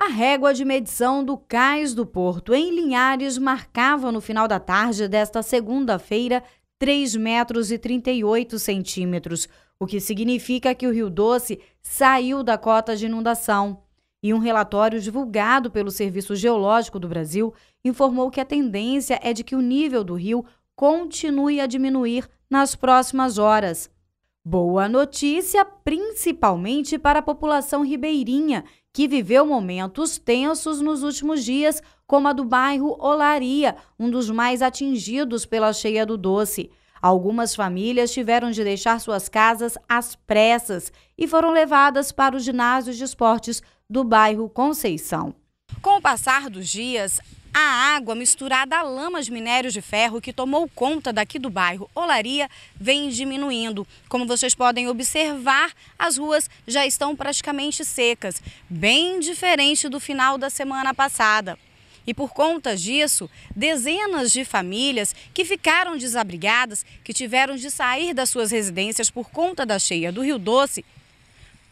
A régua de medição do cais do Porto em Linhares marcava no final da tarde desta segunda-feira 3 metros e 38 centímetros, o que significa que o Rio Doce saiu da cota de inundação. E um relatório divulgado pelo Serviço Geológico do Brasil informou que a tendência é de que o nível do rio continue a diminuir nas próximas horas. Boa notícia, principalmente para a população ribeirinha, que viveu momentos tensos nos últimos dias, como a do bairro Olaria, um dos mais atingidos pela cheia do doce. Algumas famílias tiveram de deixar suas casas às pressas e foram levadas para os ginásios de esportes do bairro Conceição. Com o passar dos dias, a água misturada à lama de minérios de ferro que tomou conta daqui do bairro Olaria vem diminuindo. Como vocês podem observar, as ruas já estão praticamente secas, bem diferente do final da semana passada. E por conta disso, dezenas de famílias que ficaram desabrigadas, que tiveram de sair das suas residências por conta da cheia do Rio Doce,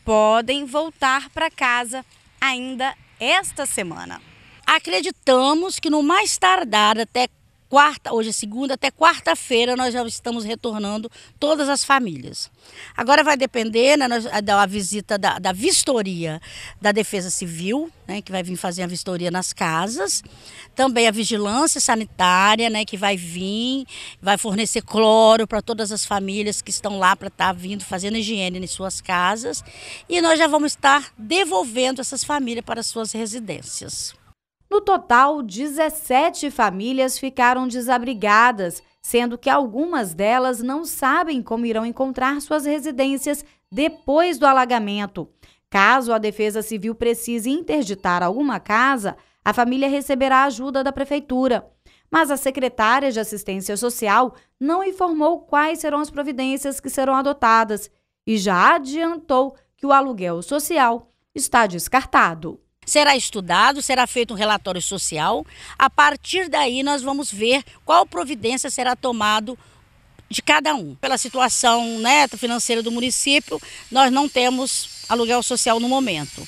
podem voltar para casa ainda esta semana. Acreditamos que no mais tardar até quarta, hoje é segunda, até quarta-feira nós já estamos retornando todas as famílias. Agora vai depender né, da visita da, da, vistoria da Defesa Civil, né, que vai vir fazer a vistoria nas casas, também a vigilância sanitária, né, que vai vir, vai fornecer cloro para todas as famílias que estão lá para estar tá vindo fazendo higiene em suas casas, e nós já vamos estar devolvendo essas famílias para suas residências. No total, 17 famílias ficaram desabrigadas, sendo que algumas delas não sabem como irão encontrar suas residências depois do alagamento. Caso a Defesa Civil precise interditar alguma casa, a família receberá ajuda da Prefeitura. Mas a secretária de Assistência Social não informou quais serão as providências que serão adotadas e já adiantou que o aluguel social está descartado será estudado, será feito um relatório social. A partir daí, nós vamos ver qual providência será tomado de cada um. Pela situação né, financeira do município, nós não temos aluguel social no momento.